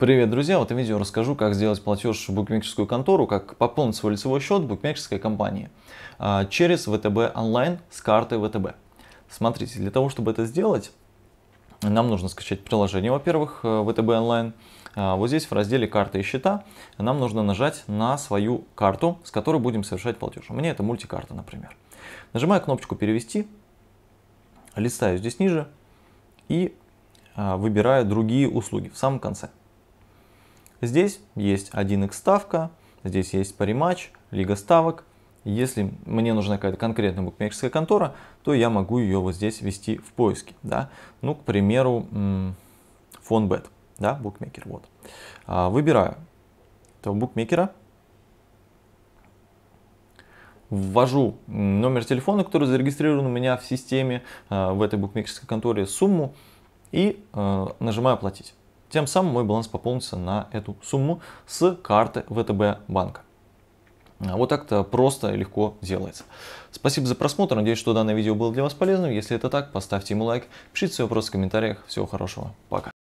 Привет, друзья! В этом видео расскажу, как сделать платеж в букмекерскую контору, как пополнить свой лицевой счет букмекерской компании а, через ВТБ онлайн с карты ВТБ. Смотрите, для того, чтобы это сделать, нам нужно скачать приложение, во-первых, э, ВТБ онлайн. А, вот здесь в разделе карты и счета» нам нужно нажать на свою карту, с которой будем совершать платеж. У меня это мультикарта, например. Нажимаю кнопочку «Перевести», листаю здесь ниже и а, выбираю другие услуги в самом конце. Здесь есть 1x ставка, здесь есть париматч, лига ставок. Если мне нужна какая-то конкретная букмекерская контора, то я могу ее вот здесь ввести в поиске. Да? Ну, к примеру, фонбет, да, букмекер, вот. А, выбираю этого букмекера, ввожу номер телефона, который зарегистрирован у меня в системе, а, в этой букмекерской конторе, сумму и э, нажимаю «Платить». Тем самым мой баланс пополнится на эту сумму с карты ВТБ банка. А вот так-то просто и легко делается. Спасибо за просмотр, надеюсь, что данное видео было для вас полезным. Если это так, поставьте ему лайк, пишите свои вопросы в комментариях. Всего хорошего, пока.